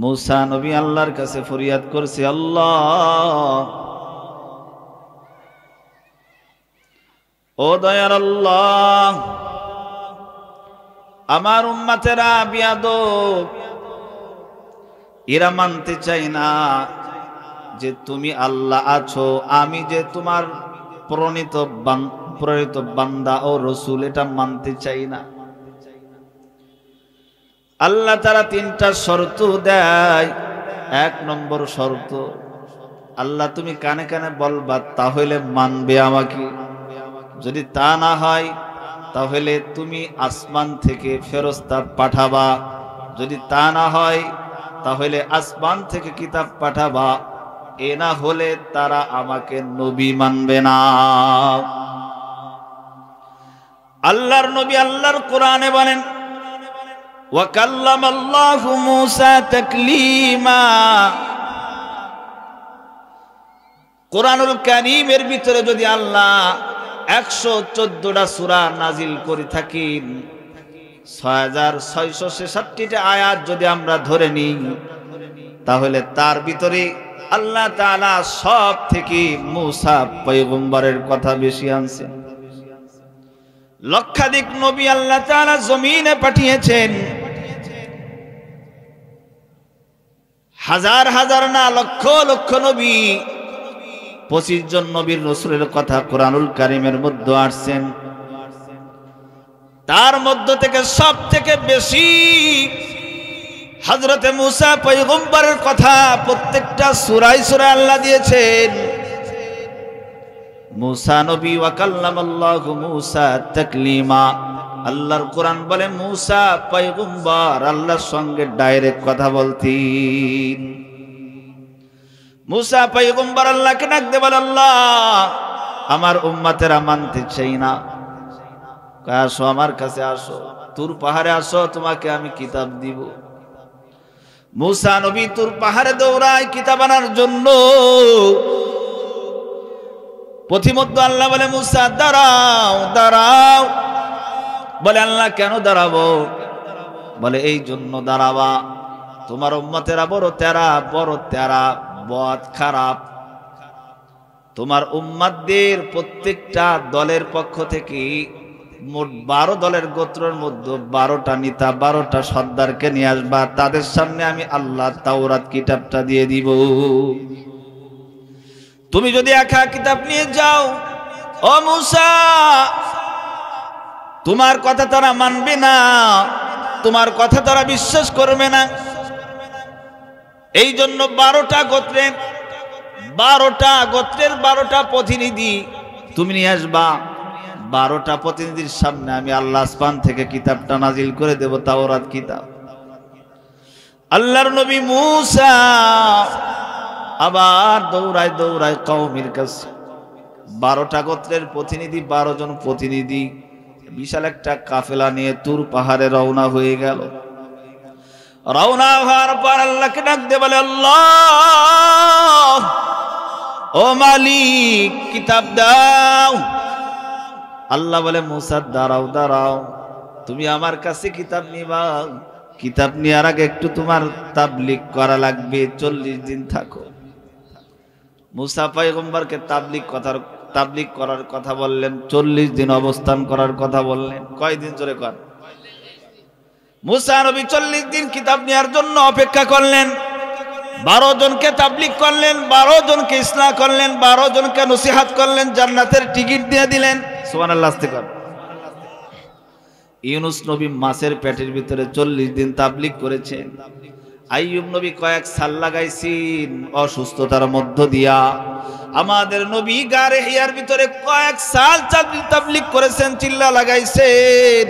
মুসা নবী আল্লাহর কাছে ফরিয়াদ করছে আল্লাহ ও দয়ার আল্লাহ আমার উম্মাতেরা বিয়াদ এরা মানতে চাই না যে তুমি আল্লাহ আছো আমি যে তোমার প্রণীত প্রণীত বান্দা ও রসুল এটা মানতে চাই না আল্লাহ তারা তিনটা শর্ত দেয় এক নম্বর শর্ত আল্লাহ তুমি কানে কানে বলবা তাহলে মানবে আমাকে যদি তা না হয় তাহলে তুমি আসমান থেকে ফেরস্তা পাঠাবা যদি তা না হয় তাহলে আসমান থেকে কিতাব পাঠাবা এ না হলে তারা আমাকে নবী মানবে না আল্লাহর নবী আল্লাহর কোরআনে বলেন وكلم الله موسى تكليما কোরআনুল কানিমের ভিতরে যদি আল্লাহ একশো চোদ্দটা সুরা নাজিল করে থাকেন ছয় হাজার ছয়শো ছেষট্টিটা আয়াত যদি আমরা ধরে নিই তাহলে তার ভিতরে আল্লাহ তালা সব থেকে মুসা পৈগম্বরের কথা বেশি আনছে লক্ষাধিক নবী আল্লাহ তালা জমিনে পাঠিয়েছেন হাজার হাজার না লক্ষ লক্ষ নবী পঁচিশ জন নবীর রসুলের কথা কোরআনুল কারিমের মধ্যে আসছেন তার মধ্য থেকে সব থেকে বেশি হজরতে মুসা পৈগম্বরের কথা প্রত্যেকটা সুরাই সুরা আল্লাহ দিয়েছেন মুসা নবী ওয়াকাল্লাম আল্লাহ মুসা তাকলিমা আল্লাহর কোরআন বলে মৌসা পয়গুম্বর আল্লাহর সঙ্গে ডাইরেক্ট কথা বলতি মুসা পয়গুম্বর আল্লাহকে ডাকতে বলে আল্লাহ আমার উম্মাতেরা মানতে চাই না আসো আমার কাছে আসো তুর পাহাড়ে আসো তোমাকে আমি কিতাব দিব মুসা নবী তুর পাহাড়ে দৌড়ায় কিতাব আনার জন্য পথিমধ্য আল্লাহ বলে মুসা দাঁড়াও দাঁড়াও বলে আল্লাহ কেন দাঁড়াবো বলে এই জন্য দাঁড়াবা তোমার উম্মতেরা বড় তেরা বড় তেরা বদ খারাপ তোমার উম্মাদের প্রত্যেকটা দলের পক্ষ থেকে মোট বারো দলের গোত্রের মধ্যে বারোটা নেতা বারোটা সর্দারকে নিয়ে আসবা তাদের সামনে আমি আল্লাহ তাওরাত কিতাবটা দিয়ে দিব তুমি যদি একা কিতাব নিয়ে যাও ও মুসা তোমার কথা তারা মানবে না তোমার কথা তারা বিশ্বাস করবে না এই জন্য বারোটা গোত্রের বারোটা গোত্রের বারোটা প্রতিনিধি তুমি নিয়ে আসবা বারোটা প্রতিনিধির সামনে আমি আল্লাহ আসমান থেকে কিতাবটা নাজিল করে দেব তাওরাত কিতাব আল্লাহর নবী মুসা আবার দৌড়ায় দৌড়ায় কৌমির কাছে বারোটা গোত্রের প্রতিনিধি বারো জন প্রতিনিধি বিশাল একটা কাফেলা নিয়ে তুর পাহাড়ে রওনা হয়ে গেল রওনা হওয়ার পর আল্লাহকে ডাকতে বলে আল্লাহ ও মালিক কিতাব দাও আল্লাহ বলে মুসাদ দাঁড়াও দাঁড়াও তুমি আমার কাছে কিতাব নিবাও কিতাব নেওয়ার আগে একটু তোমার তাবলিক করা লাগবে চল্লিশ দিন থাকো মুসা পাইগম্বরকে তাবলিক কথার তাবলিক করার কথা বললেন চল্লিশ দিন অবস্থান করার কথা বললেন কয়দিন জোরে কর মুসা নবী চল্লিশ দিন কিতাব নেওয়ার জন্য অপেক্ষা করলেন বারো জনকে তাবলিক করলেন বারো জনকে ইসলাম করলেন বারো জনকে নসিহাত করলেন জান্নাতের টিকিট দিয়ে দিলেন সোমান আল্লাহ ইউনুস নবী মাসের পেটের ভিতরে চল্লিশ দিন তাবলিক করেছেন আইয়ুব নবী কয়েক সাল লাগাইছেন অসুস্থতার মধ্য দিয়া আমাদের নবী গারে হিয়ার ভিতরে কয়েক সাল চাকরি তাবলিক করেছেন চিল্লা লাগাইছেন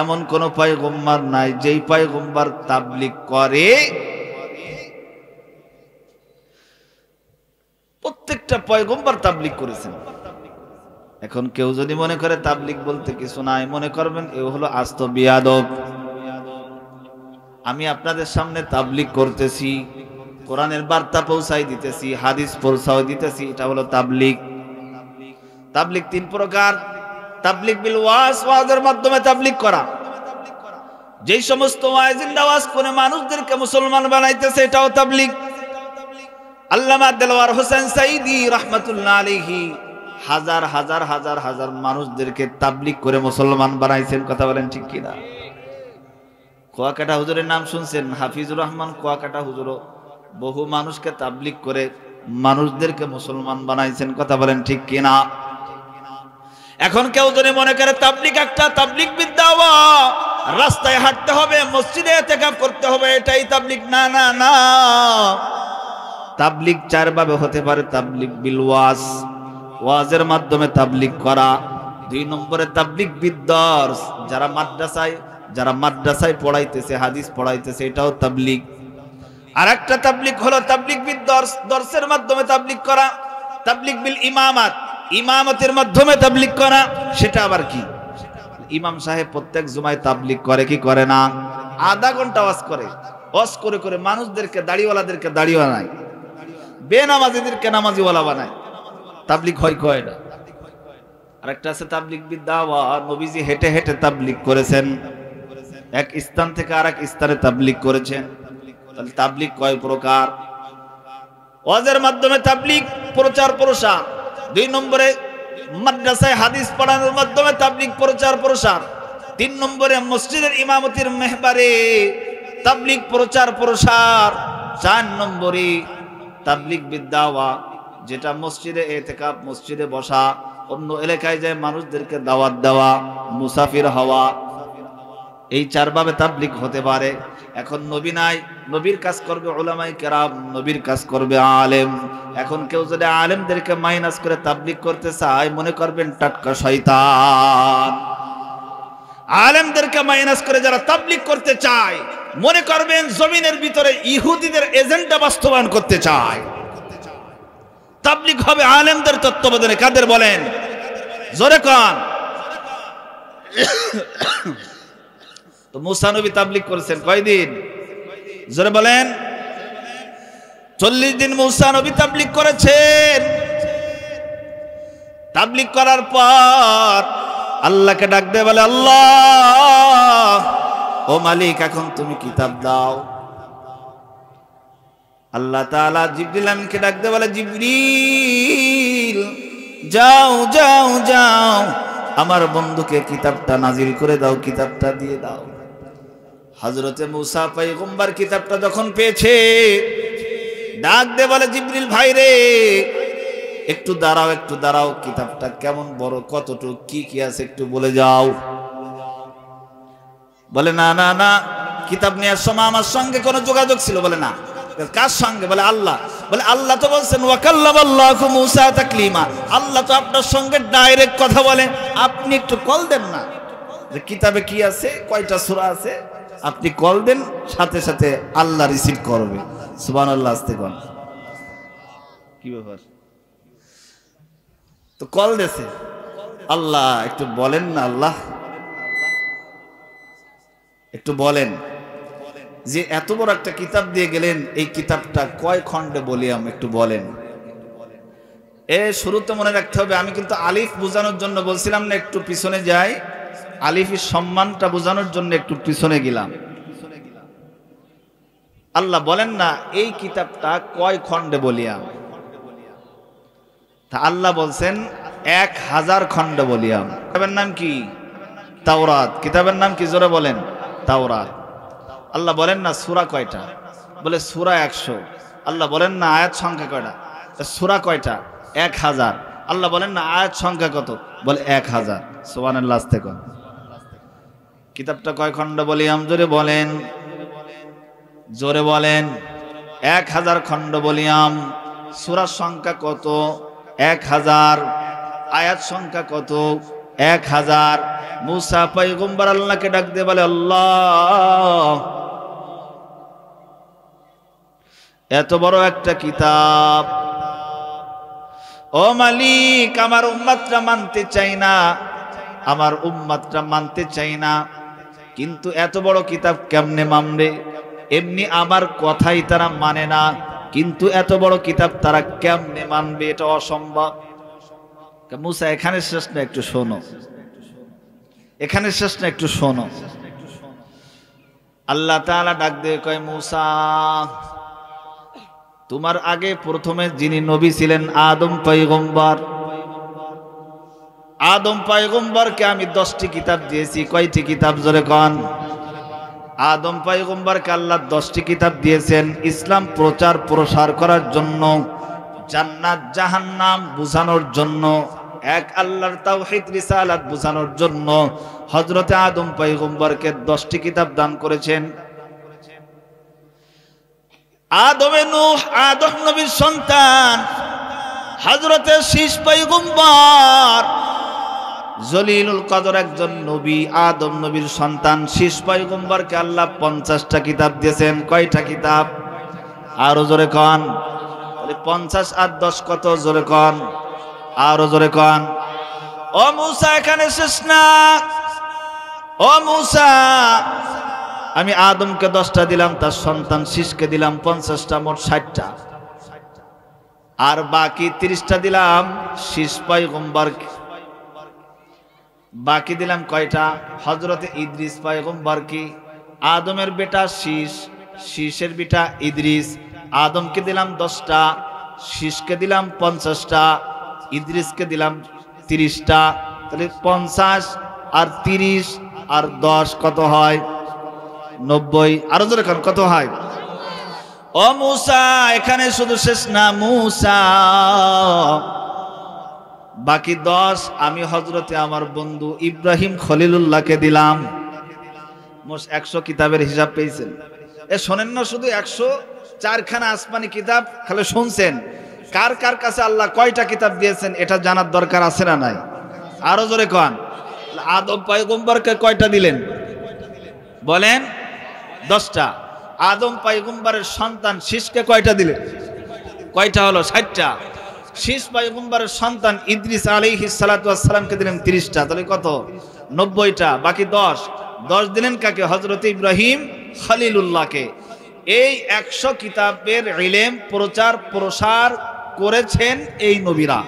এমন কোন পায়গম্বার নাই যেই পায়গম্বার তাবলিক করে প্রত্যেকটা পয়গম্বার তাবলিক করেছেন এখন কেউ যদি মনে করে তাবলিক বলতে কিছু নাই মনে করবেন এ হলো আস্ত বিয়াদব আমি আপনাদের সামনে তাবলিক করতেছি কোরআনের বার্তা পৌঁছাই দিতেছি হাদিস পৌঁছাই দিতেছি এটা হলো তাবলিক তাবলিক তিন প্রকার তাবলিক বিল ওয়াজ ওয়াজের মাধ্যমে তাবলিক করা যে সমস্ত ওয়াজিন দাওয়াজ করে মানুষদেরকে মুসলমান বানাইতেছে এটাও তাবলিক আল্লামা দেলওয়ার হোসেন সাইদি রহমাতুল্লাহ আলাইহি হাজার হাজার হাজার হাজার মানুষদেরকে তাবলিক করে মুসলমান বানাইছেন কথা বলেন ঠিক কিনা কোয়াকাটা হুজুরের নাম শুনছেন হাফিজুর রহমান কোয়াকাটা হুজুরও বহু মানুষকে তাবলিক করে মানুষদেরকে মুসলমান বানাইছেন কথা বলেন ঠিক কিনা এখন কেউ যদি মনে করে তাবলিক একটা তাবলিক বিদ্যা রাস্তায় হাঁটতে হবে মসজিদে এতেকাপ করতে হবে এটাই তাবলিক না না না তাবলিক চারভাবে হতে পারে তাবলিক ওয়াজ ওয়াজের মাধ্যমে তাবলিক করা দুই নম্বরে তাবলিক বিদ্যার্স যারা মাদ্রাসায় যারা মাদ্রাসায় পড়াইতেছে হাদিস পড়াইতেছে এটাও তাবলিক আর একটা তাবলিক হলো তাবলিক বিল দর্শের মাধ্যমে তাবলিক করা তাবলিক বিল ইমামাত ইমামতের মাধ্যমে তাবলিক করা সেটা আবার কি ইমাম সাহেব প্রত্যেক জুমায় তাবলিক করে কি করে না আধা ঘন্টা ওয়াজ করে ওয়াজ করে করে মানুষদেরকে দাড়িওয়ালাদেরকে দাড়ি বানায় বেনামাজিদেরকে নামাজিওয়ালা বানায় তাবলিক হয় কয় না আরেকটা আছে তাবলিক বিদ্যাওয়া নবীজি হেঁটে হেঁটে তাবলিক করেছেন এক স্থান থেকে আরেক স্থানে তাবলিক করেছেন তাহলে তাবলিক কয় প্রকার ওয়াজের মাধ্যমে তাবলিক প্রচার প্রসার দুই নম্বরে মাদ্রাসায় হাদিস পড়ানোর মাধ্যমে তাবলিক প্রচার প্রসার তিন নম্বরে মসজিদের ইমামতির মেহবারে তাবলিক প্রচার প্রসার চার নম্বরে তাবলিক বিদ্যাওয়া যেটা মসজিদে এতেকাপ মসজিদে বসা অন্য এলাকায় যায় মানুষদেরকে দাওয়াত দেওয়া মুসাফির হওয়া এই চারভাবে তাবলিক হতে পারে এখন নবী নাই নবীর কাজ করবে ওলামাই কেরাম নবীর কাজ করবে আলেম এখন কেউ যদি আলেমদেরকে মাইনাস করে তাবলিক করতে চায় মনে করবেন টাটকা শয়তান আলেমদেরকে মাইনাস করে যারা তাবলিক করতে চায় মনে করবেন জমিনের ভিতরে ইহুদিদের এজেন্ডা বাস্তবায়ন করতে চায় তাবলিক হবে আলেমদের তত্ত্বাবধানে কাদের বলেন জোরে কন তো নবী তাবলিক করেছেন কয়দিন জোরে বলেন চল্লিশ দিন নবী তাবলিক করেছেন তাবলিক করার পর আল্লাহকে ডাক দে বলে আল্লাহ ও মালিক এখন তুমি কিতাব দাও আল্লাহ তাআলা জিবরিল আমিনকে ডাক দে বলে জিবরিল যাও যাও যাও আমার বন্ধুকে কিতাবটা নাজিল করে দাও কিতাবটা দিয়ে দাও হজরতে মুসা গুম্বার কিতাবটা যখন পেয়েছে ডাক দে বলে জিবরিল ভাই রে একটু দাঁড়াও একটু দাঁড়াও কিতাবটা কেমন বড় কতটুক কি কি আছে একটু বলে যাও বলে না না না কিতাব নেওয়ার সময় আমার সঙ্গে কোনো যোগাযোগ ছিল বলে না কার সঙ্গে বলে আল্লাহ বলে আল্লাহ তো বলছেন আল্লাহ তো আপনার সঙ্গে ডাইরেক্ট কথা বলেন আপনি একটু কল দেন না যে কিতাবে কি আছে কয়টা সূরা আছে আপনি কল দেন সাথে সাথে আল্লাহ রিসিভ করবে সুবান আল্লাহ আসতে কল কি ব্যাপার তো কল দেশে আল্লাহ একটু বলেন না আল্লাহ একটু বলেন যে এত বড় একটা কিতাব দিয়ে গেলেন এই কিতাবটা কয় খণ্ডে বলিয়াম একটু বলেন এ শুরুতে মনে রাখতে হবে আমি কিন্তু আলিফ বোঝানোর জন্য বলছিলাম না একটু পিছনে যাই আলিফের সম্মানটা বোঝানোর জন্য একটু পিছনে গেলাম আল্লাহ বলেন না এই কিতাবটা কয় খণ্ডে বলিয়াম তা আল্লাহ বলছেন এক হাজার খণ্ড বলিয়াম কিতাবের নাম কি তাওরাত কিতাবের নাম কি জোরে বলেন তাওরাত আল্লাহ বলেন না সুরা কয়টা বলে সুরা একশো আল্লাহ বলেন না আয়াত সংখ্যা কয়টা সুরা কয়টা এক হাজার আল্লাহ বলেন না আয়াত সংখ্যা কত বলে এক হাজার সোয়ানের লাস্তে থেকে কিতাবটা কয় খণ্ড বলি জোরে বলেন জোরে বলেন এক হাজার খণ্ড বলিয়াম সুরার সংখ্যা কত এক হাজার আয়াত সংখ্যা কত এক হাজার মুসা পৈগম্বর আল্লাহকে ডাক দিয়ে বলে আল্লাহ এত বড় একটা কিতাব ও মালিক আমার উম্মাত্রা মানতে চাই না আমার উম্মাত্রা মানতে চাই না কিন্তু এত বড় কিতাব কেমনে মামরে এমনি আমার কথাই তারা মানে না কিন্তু এত বড় কিতাব তারা কেমনে মানবে এটা অসম্ভব মুসা এখানে শেষ না একটু শোনো এখানে শেষ না একটু শোনো আল্লাহ তালা ডাক দে কয় মুসা তোমার আগে প্রথমে যিনি নবী ছিলেন আদম পৈগম্বর আদম পায়গম্বরকে আমি দশটি কিতাব দিয়েছি কয়টি কিতাব জোরে কন আদম পায়গম্বরকে আল্লাহ দশটি কিতাব দিয়েছেন ইসলাম প্রচার প্রসার করার জন্য জান্নাত জাহান্নাম বুঝানোর জন্য এক আল্লাহর তাওহিদ রিসালাত বুঝানোর জন্য হজরতে আদম পাইগম্বরকে দশটি কিতাব দান করেছেন আদমে নূহ আদম নবীর সন্তান হজরতে শীষ পাইগম্বর জলিলুল কদর একজন নবী আদম নবীর সন্তান শীষ পয়গম্বরকে আল্লাহ পঞ্চাশটা কিতাব দিয়েছেন কয়টা কিতাব আরো জোরে কন পঞ্চাশ আর দশ কত জোরে কন আরো জোরে কন ও মূসা এখানে শেষ না ও মূসা আমি আদমকে দশটা দিলাম তার সন্তান শীষকে দিলাম পঞ্চাশটা মোট ষাটটা আর বাকি তিরিশটা দিলাম শীষ পয়গম্বরকে বাকি দিলাম কয়টা হজরতে ইদ্রিস পয়গম্বর কি আদমের বেটা শীষ শীষের বেটা ইদ্রিস আদমকে দিলাম দশটা শীষকে দিলাম পঞ্চাশটা ইদ্রিসকে দিলাম তিরিশটা তাহলে পঞ্চাশ আর তিরিশ আর দশ কত হয় নব্বই আরো জোরে কত হয় ও মূসা এখানে শুধু শেষ না মূসা বাকি দশ আমি হজরতে আমার বন্ধু ইব্রাহিম খলিলুল্লাহকে দিলাম একশো কিতাবের হিসাব পেয়েছেন এ শোনেন না শুধু একশো চারখানা আসমানি কিতাব খালে শুনছেন কার কার কাছে আল্লাহ কয়টা কিতাব দিয়েছেন এটা জানার দরকার আছে না নাই আরো জোরে কন আদম পায়গম্বরকে কয়টা দিলেন বলেন দশটা আদম পায়গম্বরের সন্তান শিষকে কয়টা দিলেন কয়টা হলো ষাটটা শেষ পায়গম্বর সন্তান ইদ্রিস আলিহি সালাতামকে দিলেন তিরিশটা তাহলে কত নব্বইটা বাকি দশ দশ দিলেন কাকে হজরত ইব্রাহিম কে এই একশো কিতাবের রিলেম প্রচার প্রসার করেছেন এই নবীরা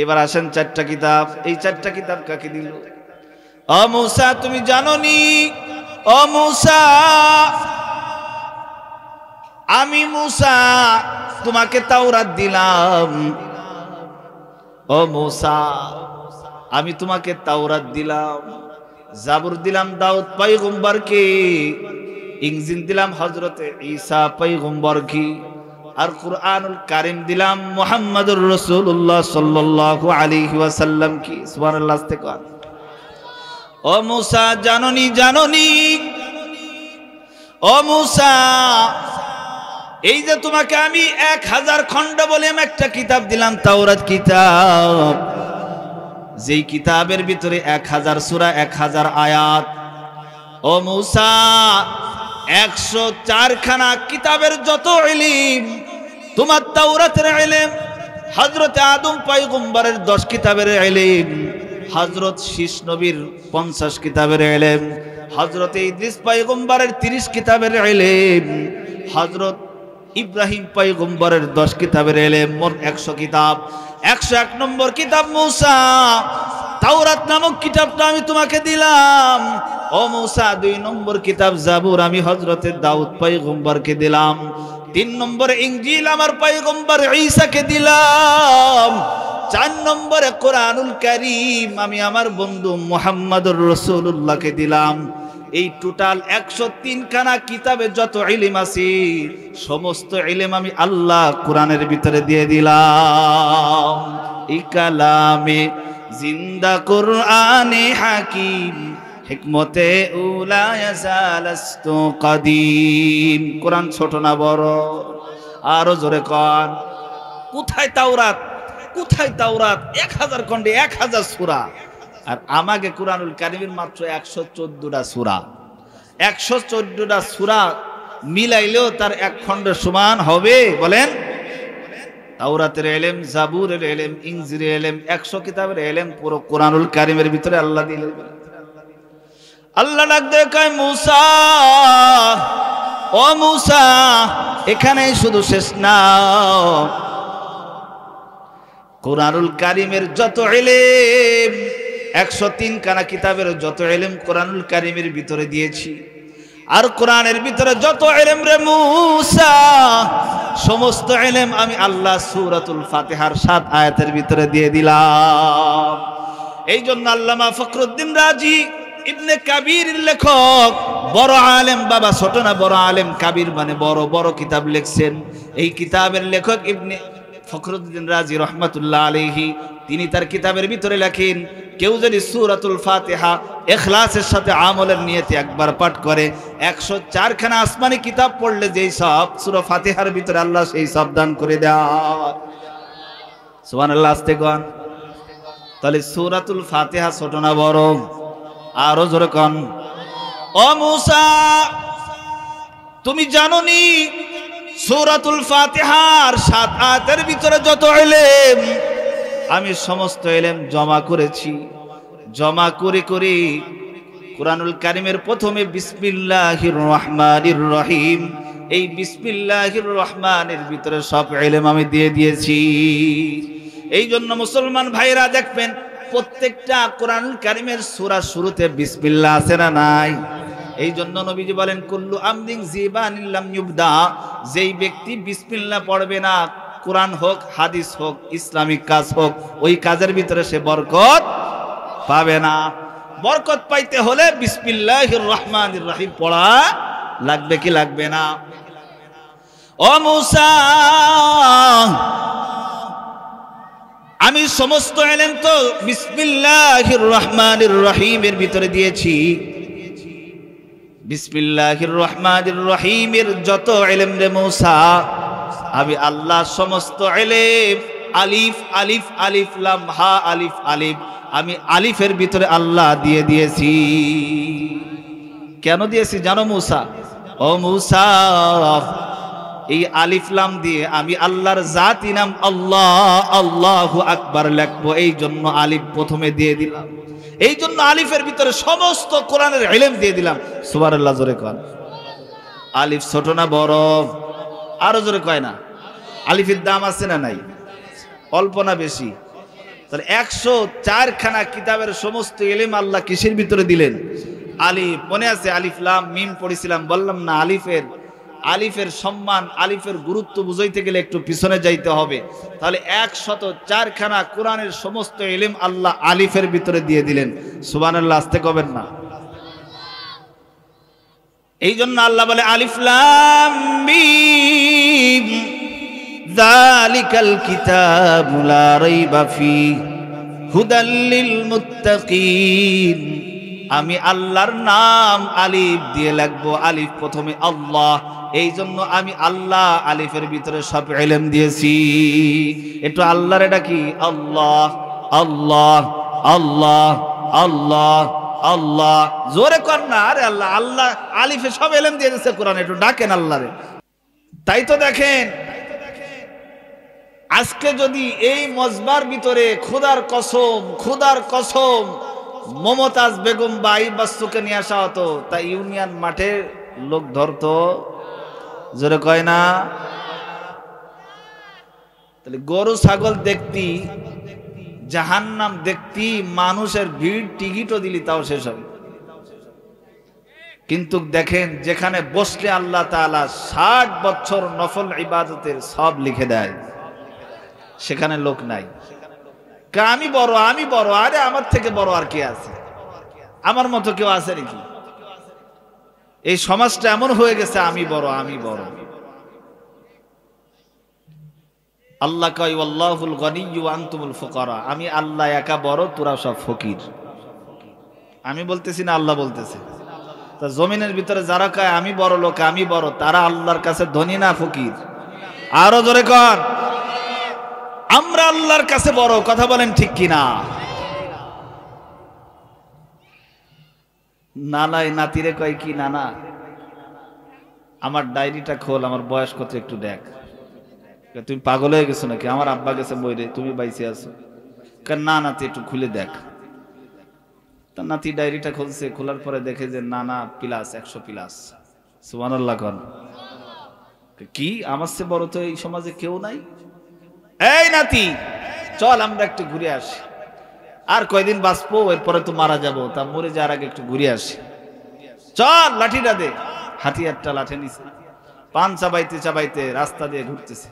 এবার আসেন চারটা কিতাব এই চারটা কিতাব কাকে দিল অমৌসা তুমি জানো নি অমৌসা আমি মুসা তোমাকে তাওরাত দিলাম ও মুসা আমি তোমাকে তাওরাত দিলাম জাবর দিলাম দাউদ কে ইংজিন দিলাম হজরত ঈসা কি আর কুরআনুল কারিম দিলাম মুহাম্মাদুর রাসূলুল্লাহ সাল্লাল্লাহু আলাইহি ওয়াসাল্লাম কি সুবহানাল্লাহ আস্তে কর ও মুসা জাননি জাননি ও মুসা এই যে তোমাকে আমি এক হাজার খণ্ড বলে আমি একটা কিতাব দিলাম তাওরাত কিতাব যেই কিতাবের ভিতরে এক হাজার সুরা এক হাজার আয়াত ও মুসা একশো চারখানা কিতাবের যত এলিম তোমার তাওরাতের এলিম হজরত আদম পয়গম্বরের দশ কিতাবের এলেম হজরত শীষ নবীর পঞ্চাশ কিতাবের এলেম হজরত ইদ্রিস পয়গম্বরের তিরিশ কিতাবের এলিম হজরত ইব্রাহিম পয়গম্বরের দশ কিতাবের এলে মোট একশো কিতাব একশো এক নম্বর কিতাব মৌসা তাওরাত নামক কিতাবটা আমি তোমাকে দিলাম ও মৌসা দুই নম্বর কিতাব জাবুর আমি হজরতের দাউদ পয়গম্বরকে দিলাম তিন নম্বর ইংজিল আমার পয়গম্বর ঈসাকে দিলাম চার নম্বরে কোরআনুল করিম আমি আমার বন্ধু মোহাম্মদুর রসুল্লাহকে দিলাম এই টোটাল একশো তিনখানা কিতাবের যত ইলিম আছি সমস্ত ইলিম আমি আল্লাহ কোরআনের ভিতরে দিয়ে দিলাম কালামে জিন্দা কোরআনে হাকিম হেকমতে উলায়াসালাস্তু কাদিম কোরআন ছোট না বড় আরো জোরে কর কোথায় তাওরাত কোথায় তাওরাত এক হাজার খন্ডে এক হাজার সুরা আর আমাকে কোরআনুল কারিমের মাত্র একশো চোদ্দোটা সুরা একশো চোদ্দোটা সুরা মিলাইলেও তার এক খণ্ড সমান হবে বলেন তাওরাতের এলেম জাবুরের এলেম ইংজির এলেম একশো কিতাবের এলেম পুরো কোরআনুল কারিমের ভিতরে আল্লাহ দিল আল্লাহ ডাক দেখায় মুসা ও মুসা এখানেই শুধু শেষ না কোরআনুল কারিমের যত এলেম একশো তিন কানা কিতাবের যত এলেম কোরআনুল কারিমের ভিতরে দিয়েছি আর কোরআনের ভিতরে যত এলেম রে মুসা সমস্ত এলেম আমি আল্লাহ সুরাতুল ফাতেহার সাত আয়াতের ভিতরে দিয়ে দিলাম এই জন্য আল্লামা ফখরুদ্দিন রাজি ইবনে কাবির লেখক বড় আলেম বাবা ছোট না বড় আলেম কাবির মানে বড় বড় কিতাব লিখছেন এই কিতাবের লেখক ইবনে ফখরুদ্দিন রাজি রহমতুল্লাহ আলহি তিনি তার কিতাবের ভিতরে লেখেন কেউ যদি সুরাতুল ফাতেহা এখলাসের সাথে আমলের নিয়েতে একবার পাঠ করে একশো চারখানা আসমানি কিতাব পড়লে যেই সব সুরা ফাতেহার ভিতরে আল্লাহ সেই সব দান করে দেওয়া সুমান আল্লাহ আসতে কন তাহলে সুরাতুল ফাতেহা ছোট না বরং আরো যেরকম কন তুমি জানো নি সুরাতুল ফাতেহার সাত আয়াতের ভিতরে যত এলেম আমি সমস্ত এলেম জমা করেছি জমা করে করে কোরআনুল কারিমের প্রথমে বিসমিল্লাহির রহমানির রহিম এই বিসমিল্লাহির রহমানের ভিতরে সব এলেম আমি দিয়ে দিয়েছি এই জন্য মুসলমান ভাইরা দেখবেন প্রত্যেকটা কোরআন কারিমের সুরা শুরুতে বিসমিল্লা আছে না নাই এই জন্য নবীজি বলেন কুল্লু আমদিন জিবানিল্লাম ইউবদা যেই ব্যক্তি বিসমিল্লা পড়বে না কোরআন হোক হাদিস হোক ইসলামিক কাজ হোক ওই কাজের ভিতরে সে বরকত পাবে না বরকত পাইতে হলে বিসমিল্লাহ রহমান রাহিম পড়া লাগবে কি লাগবে না ও মুসা আমি সমস্ত এলেন তো বিসমিল্লাহ রহমান রহিমের ভিতরে দিয়েছি বিসমিল্লাহ রহমান রহিমের যত এলেম রে মৌসা আমি আল্লাহ সমস্ত আলিফ আলিফ আলিফ আলিফ লাম হা আলিফ আলিফ আমি আলিফের ভিতরে আল্লাহ দিয়ে দিয়েছি কেন দিয়েছি জানো মূসা ও মূসা এই আলিফলাম দিয়ে আমি আল্লাহর জাতি নাম আল্লাহ আল্লাহ আকবার লেখবো এই জন্য আলিফ প্রথমে দিয়ে দিলাম এই জন্য আলিফের ভিতরে সমস্ত কোরআনের এলেম দিয়ে দিলাম সুবার আল্লাহ জোরে কন আলিফ ছোট না বড় আরো জোরে কয় না আলিফের দাম আছে না নাই অল্প না বেশি তাহলে একশো চারখানা কিতাবের সমস্ত এলেম আল্লাহ কিসের ভিতরে দিলেন আলিফ মনে আছে আলিফলাম মিম পড়েছিলাম বললাম না আলিফের আলিফের সম্মান আলিফের গুরুত্ব বুঝাইতে গেলে একটু পিছনে যাইতে হবে তাহলে একশত চারখানা কোরআনের সমস্ত এলিম আল্লাহ আলিফের ভিতরে দিয়ে দিলেন সুবানের আসতে কবেন না এই জন্য আল্লাহ বলে আলিফলাম আমি আল্লাহর নাম আলিফ দিয়ে লাগবো আলিফ প্রথমে আল্লাহ এই জন্য আমি আল্লাহ আলিফের ভিতরে সব এলেম দিয়েছি একটু আল্লাহর এটা কি আল্লাহ আল্লাহ আল্লাহ আল্লাহ আল্লাহ জোরে কর না আরে আল্লাহ আল্লাহ আলিফে সব এলেম দিয়ে দিয়েছে কোরআন একটু ডাকেন আল্লাহরে তাই তো দেখেন আজকে যদি এই মজবার ভিতরে খোদার কসম খোদার কসম মমতাজ বেগম বা বাস্তুকে নিয়ে আসা হতো তা ইউনিয়ন মাঠে লোক ধরতো জোরে কয় না তাহলে গরু ছাগল দেখতি জাহান্নাম দেখতি মানুষের ভিড় টিকিটও দিলি তাও শেষ হবে কিন্তু দেখেন যেখানে বসলে আল্লাহ তালা ষাট বছর নফল ইবাদতের সব লিখে দেয় সেখানে লোক নাই আমি বড় আমি বড় আরে আমার থেকে বড় আর কে আছে আমার মতো কেউ আছে নাকি এই সমাজটা এমন হয়ে গেছে আমি বড় আমি বড় আল্লাহ কয়ুল গনিউ আন্তুমুল ফকরা আমি আল্লাহ একা বড় তোরা সব ফকির আমি বলতেছি না আল্লাহ বলতেছে তা জমিনের ভিতরে যারা কয় আমি বড় লোক আমি বড় তারা আল্লাহর কাছে ধনী না ফকির আরো জোরে কর আমরা আল্লাহর কাছে বড় কথা বলেন ঠিক কিনা নানায় নাতিরে কয় কি নানা আমার ডায়েরিটা খোল আমার বয়স কত একটু দেখ তুমি পাগল হয়ে গেছো নাকি আমার আব্বা গেছে রে তুমি বাইসে আছো না নাতি একটু খুলে দেখ তা নাতি ডায়েরিটা খুলছে খোলার পরে দেখে যে নানা পিলাস একশো পিলাস সুমান আল্লাহ কি আমার সে বড় তো এই সমাজে কেউ নাই এই নাতি চল আমরা একটু ঘুরে আসি আর কয়দিন বাঁচবো এরপরে তো মারা যাবো তা মরে যাওয়ার আগে একটু ঘুরে আসি চল লাঠিটা দে হাতিয়ারটা লাঠে নিছে পান চাবাইতে চাবাইতে রাস্তা দিয়ে ঘুরতেছে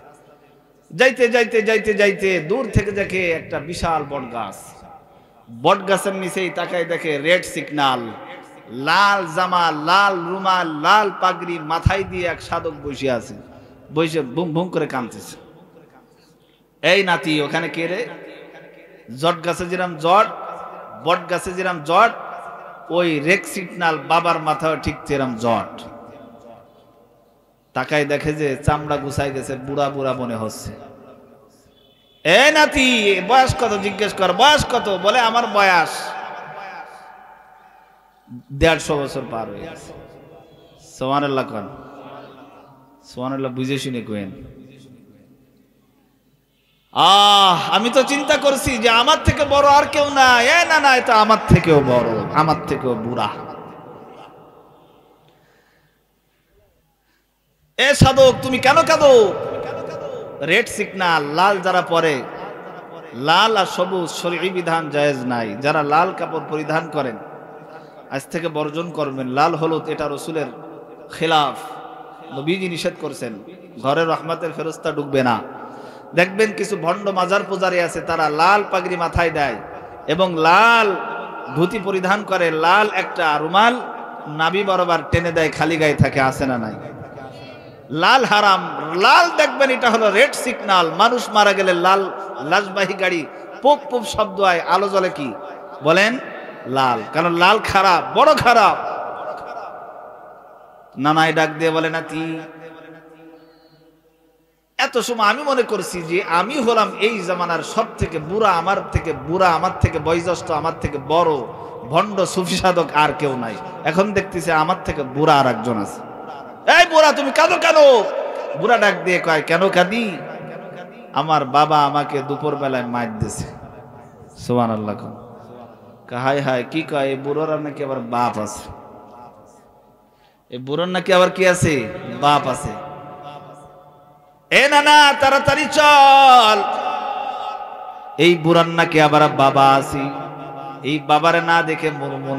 যাইতে যাইতে যাইতে যাইতে দূর থেকে দেখে একটা বিশাল বট গাছ বট গাছের নিচেই তাকায় দেখে রেড সিগনাল লাল জামা লাল রুমাল লাল পাগড়ি মাথায় দিয়ে এক সাধক বসে আছে বসে বুম ভুম করে কাঁদতেছে এই নাতি ওখানে কে রে জট গাছে যেরাম জট বট গাছে যেরাম জট ওই রেক সিগনাল বাবার মাথাও ঠিক যেরাম জট তাকায় দেখে যে চামড়া গুছাই গেছে বুড়া বুড়া মনে হচ্ছে এ নাতি বয়স কত জিজ্ঞেস কর বয়স কত বলে আমার বয়স দেড়শো বছর পার হয়ে গেছে সোমানুল্লাহ কন সোমানুল্লাহ বুঝে শুনে কেন আহ আমি তো চিন্তা করছি যে আমার থেকে বড় আর কেউ না এ না না এটা আমার থেকেও বড় আমার থেকেও বুড়া এ সাধক তুমি কেন কাঁদো রেড সিগনাল লাল যারা পরে লাল আর সবুজ শরীর বিধান জায়েজ নাই যারা লাল কাপড় পরিধান করেন আজ থেকে বর্জন করবেন লাল হলুদ এটা রসুলের খেলাফ নবীজি নিষেধ করছেন ঘরের রহমাতের ফেরস্তা ডুববে না দেখবেন কিছু ভণ্ড মাজার পূজারে আছে তারা লাল পাগড়ি মাথায় দেয় এবং লাল ধুতি পরিধান করে লাল একটা রুমাল নাবি বরাবর টেনে দেয় খালি গায়ে থাকে আসে না নাই লাল হারাম লাল দেখবেন এটা হলো রেড সিগনাল মানুষ মারা গেলে লাল লাশবাহী গাড়ি পোপ পোপ শব্দ হয় আলো জলে কি বলেন লাল কারণ লাল খারাপ বড় খারাপ নানায় ডাক দিয়ে বলে না নাতি এত সময় আমি মনে করছি যে আমি হলাম এই জামানার সব থেকে বুড়া আমার থেকে বুড়া আমার থেকে বয়োজ্যেষ্ঠ আমার থেকে বড় ভণ্ড সুফি সাধক আর কেউ নাই এখন দেখতেছি আমার থেকে বুড়া আর একজন আছে এই বুড়া তুমি কাঁদো কেন বুড়া ডাক দিয়ে কয় কেন কাঁদি আমার বাবা আমাকে দুপুর বেলায় মার দিছে সোমান আল্লাহ হায় হায় কি কয় এই বুড়োর নাকি আবার বাপ আছে এই বুড়োর নাকি আবার কি আছে বাপ আছে এ নানা তাড়াতাড়ি চল এই বুড়ান আবার বাবা আছি এই বাবারে না দেখে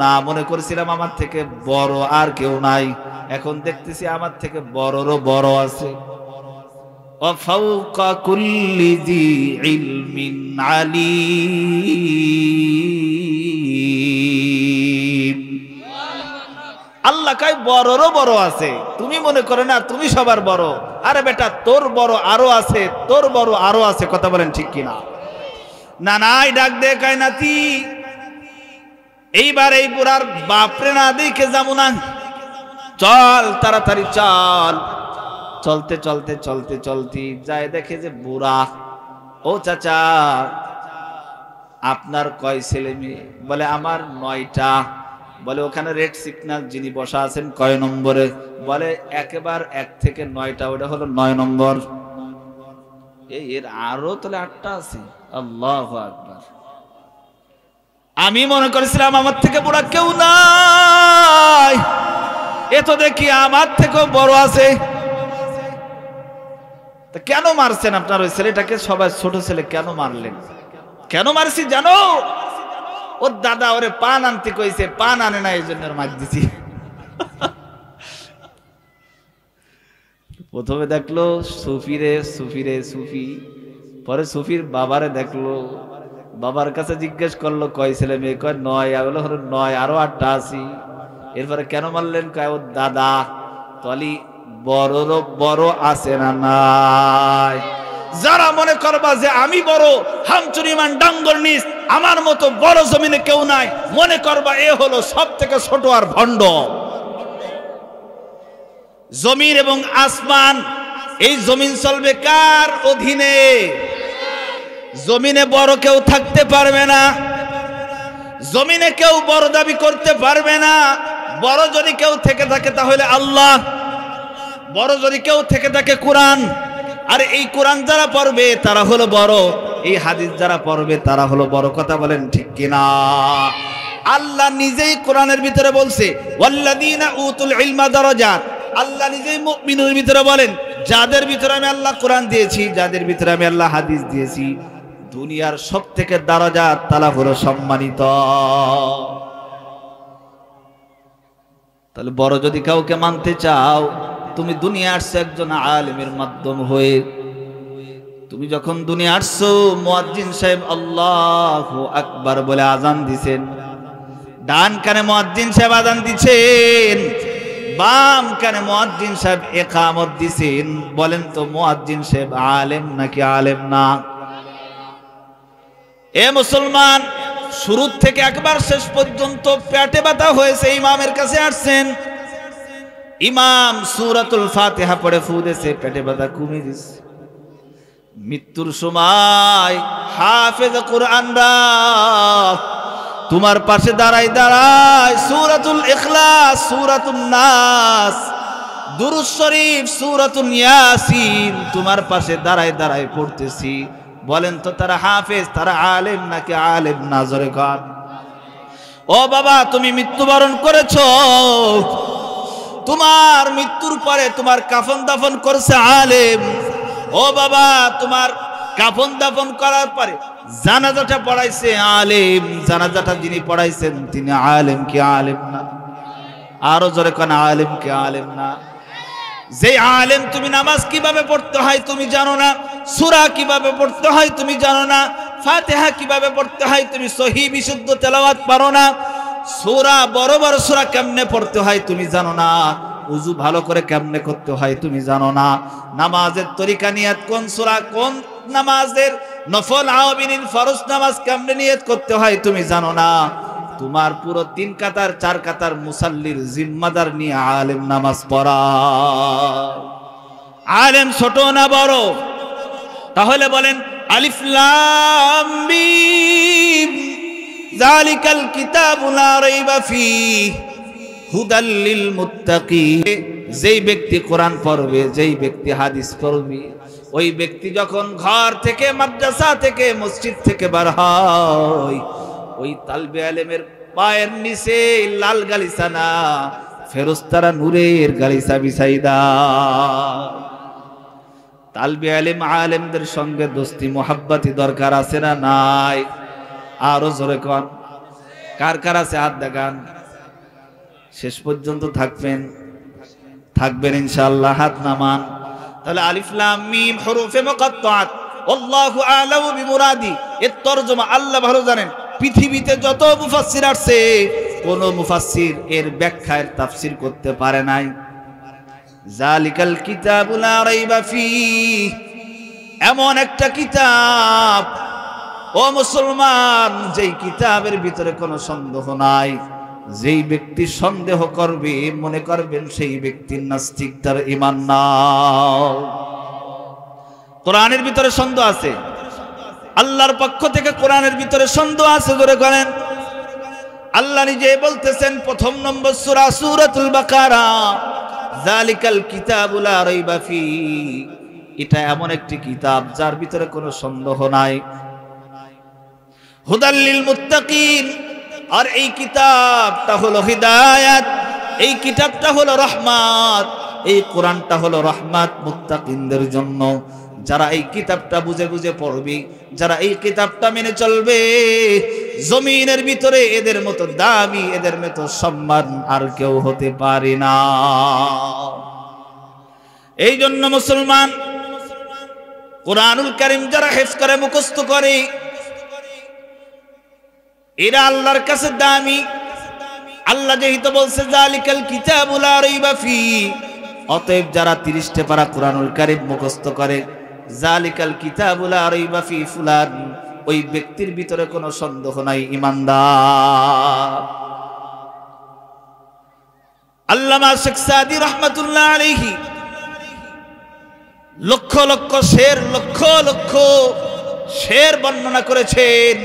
না মনে করেছিলাম আমার থেকে বড় আর কেউ নাই এখন দেখতেছি আমার থেকে বড়রও বড় আছে আলী আল্লাহ কায় বড়রও বড় আছে তুমি মনে করে না তুমি সবার বড় আরে বেটা তোর বড় আরো আছে তোর বড় আরো আছে কথা বলেন ঠিক কিনা না নাই ডাক দে কায় নাতি এইবার এই বুড়ার বাপরে না দেখে যাবো না চল তাড়াতাড়ি চল চলতে চলতে চলতে চলতে যায় দেখে যে বুড়া ও চাচা আপনার কয় ছেলে মেয়ে বলে আমার নয়টা বলে ওখানে রেড সিগনাল যিনি বসা আছেন কয় নম্বরে বলে একবার এক থেকে নয়টা ওটা হলো নয় নম্বর এই এর আরো তাহলে আটটা আছে আল্লাহ আকবার আমি মনে করেছিলাম আমার থেকে বড় কেউ নাই এ তো দেখি আমার থেকেও বড় আছে কেন মারছেন আপনার ওই ছেলেটাকে সবাই ছোট ছেলে কেন মারলেন কেন মারছি জানো ওর দাদা ওরে পান আনতে কইছে পান আনে না এই জন্য মাছ দিছি প্রথমে দেখলো সুফিরে সুফিরে সুফি পরে সুফির বাবারে দেখলো বাবার কাছে জিজ্ঞেস করলো কয় ছেলে মেয়ে কয় নয় বলে হলো নয় আরো আটটা আছি এরপরে কেন মারলেন কয় ও দাদা তলি বড় বড় আছে না নাই যারা মনে করবা যে আমি বড় হামচুরিমান ডাঙ্গর নিস আমার মতো বড় জমিনে কেউ নাই মনে করবা এ হলো সব থেকে ছোট আর ভণ্ড জমির এবং আসমান এই জমিন চলবে কার অধীনে জমিনে বড় কেউ থাকতে পারবে না জমিনে কেউ বড় দাবি করতে পারবে না বড় যদি কেউ থেকে থাকে তাহলে আল্লাহ বড় যদি কেউ থেকে থাকে কোরআন আর এই কোরআন যারা পড়বে তারা হলো বড় এই হাদিস যারা পড়বে তারা হলো বড় কথা বলেন ঠিক কিনা আল্লাহ নিজেই কোরআনের ভিতরে বলছে আল্লাহ নিজেই মুমিনুর ভিতরে বলেন যাদের ভিতরে আমি আল্লাহ কোরআন দিয়েছি যাদের ভিতরে আমি আল্লাহ হাদিস দিয়েছি দুনিয়ার সব থেকে দারাজাত তালা হলো সম্মানিত তাহলে বড় যদি কাউকে মানতে চাও তুমি দুনিয়া আসছো একজন আলিমের মাধ্যম হয়ে তুমি যখন দুনিয়া আসছো মোয়াজ্জিন সাহেব আল্লাহ আকবার বলে আজান দিছেন ডান কানে মুয়াজ্জিন সাহেব আজান দিছেন বাম কানে মুয়াজ্জিন সাহেব একামত দিছেন বলেন তো মুয়াজ্জিন সাহেব আলেম নাকি আলেম না এ মুসলমান শুরু থেকে একবার শেষ পর্যন্ত পেটে ব্যথা হয়েছে ইমামের কাছে আসছেন ইমাম সুরাতুল ফাতেহা পড়ে ফু দেশে পেটে ব্যথা কমে দিছে মৃত্যুর সময় হাফেজ কোরআনরা তোমার পাশে দাঁড়াই দাঁড়ায় সুরাতুল ইখলাস সুরাতুল নাস দুরুজ শরীফ সুরাতুল ইয়াসিন তোমার পাশে দাঁড়াই দাঁড়াই পড়তেছি বলেন তো তারা হাফেজ তারা আলেম নাকি আলেম নাজরে গান ও বাবা তুমি মৃত্যুবরণ করেছো তোমার মৃত্যুর পরে তোমার কাফন দাফন করছে আলেম ও বাবা তোমার কাফন দাফন করার পরে জানাজাটা পড়াইছে আলেম জানাজাটা যিনি পড়াইছেন তিনি আলেম কি আলেম না আরো জোরে কেন আলেম কি আলেম না যে আলেম তুমি নামাজ কিভাবে পড়তে হয় তুমি জানো না সুরা কিভাবে পড়তে হয় তুমি জানো না ফাতেহা কিভাবে পড়তে হয় তুমি সহি বিশুদ্ধ তেলাওয়াত পারো না সোরা বড় বড় সোরা কেমনে পড়তে হয় তুমি জানো না উজু ভালো করে কেমনে করতে হয় তুমি জানো না নামাজের তরিকা নিয়াত কোন সোরা কোন নামাজের নফল আওবিনিন ফরস নামাজ কেমনে নিয়ত করতে হয় তুমি জানো না তোমার পুরো তিন কাতার চার কাতার মুসাল্লির জিম্মাদার নিয়ে আলেম নামাজ পড়া আলেম ছোট না বড় তাহলে বলেন আলিফলাম্বী জালিকাল কিতাবু লা রাইবা ফি হুদাল যেই ব্যক্তি কোরআন পড়বে যেই ব্যক্তি হাদিস পড়বে ওই ব্যক্তি যখন ঘর থেকে মাদ্রাসা থেকে মসজিদ থেকে বার হয় ওই তালবে আলেমের পায়ের নিচে লাল গালিসানা ফেরস্তারা নূরের গালিসা বিসাইদা তালবে আলেম আলেমদের সঙ্গে দোস্তি মোহাব্বাতি দরকার আছে না নাই আরো জোরে কন কার কার আছে হাত দেখান শেষ পর্যন্ত থাকবেন থাকবেন ইনশাআল্লাহ হাত নামান তাহলে আলিফলাম মিম হরুফে মুকাত্তাআত আল্লাহু আলামু বিমুরাদি এর তরজমা আল্লাহ ভালো জানেন পৃথিবীতে যত মুফাসসির আছে কোন মুফাসসির এর ব্যাখ্যা এর তাফসীর করতে পারে নাই জালিকাল কিতাবুল লা রাইবা ফি এমন একটা কিতাব ও মুসলমান যেই কিতাবের ভিতরে কোনো সন্দেহ নাই যেই ব্যক্তি সন্দেহ করবে মনে করবেন সেই ব্যক্তির নাস্তিক তার ইমান নাও কোরআনের ভিতরে সন্দেহ আছে আল্লাহর পক্ষ থেকে কোরআনের ভিতরে সন্দেহ আছে ধরে করেন আল্লাহ নিজে বলতেছেন প্রথম নম্বর সূরা সূরাতুল বাকারা জালিকাল কিতাবুলা রাইবা ফি এটা এমন একটি কিতাব যার ভিতরে কোনো সন্দেহ নাই হুদাল্লিল মুত্তাকিন আর এই কিতাবটা হলো হিদায়াত এই কিতাবটা হলো রহমাত এই কোরআনটা হলো রহমাত মুত্তাকিনদের জন্য যারা এই কিতাবটা বুঝে বুঝে পড়বে যারা এই কিতাবটা মেনে চলবে জমিনের ভিতরে এদের মতো দামি এদের মতো সম্মান আর কেউ হতে পারে না এই জন্য মুসলমান কোরআনুল করিম যারা হেফ করে মুখস্থ করে এরা আল্লাহর কাছে দামি আল্লাহ যেহেতু বলছে জালিকাল কিতাবুল আরাইবা ফি অতএব যারা 30 পারা কুরআনুল কারীম মুখস্থ করে জালিকাল কিতাবুল আরাইবা ফি ফুলান ওই ব্যক্তির ভিতরে কোনো সন্দেহ নাই ইমানদার আল্লামা শেখ সাদি রাহমাতুল্লাহ আলাইহি লক্ষ লক্ষ শের লক্ষ লক্ষ শের বর্ণনা করেছেন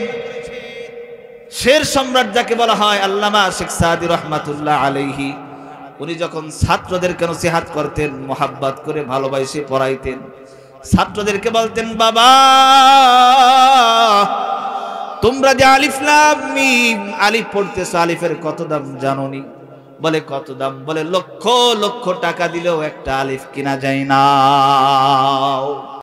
শের সম্রাট যাকে বলা হয় আল্লামা শেখ সাদি রহমাতুল্লাহ আলহি উনি যখন ছাত্রদের কেন নসিহাত করতেন মোহাব্বত করে ভালোবাসে পড়াইতেন ছাত্রদেরকে বলতেন বাবা তোমরা যে আলিফলাম আলিফ পড়তেছো আলিফের কত দাম জানোনি বলে কত দাম বলে লক্ষ লক্ষ টাকা দিলেও একটা আলিফ কিনা যায় না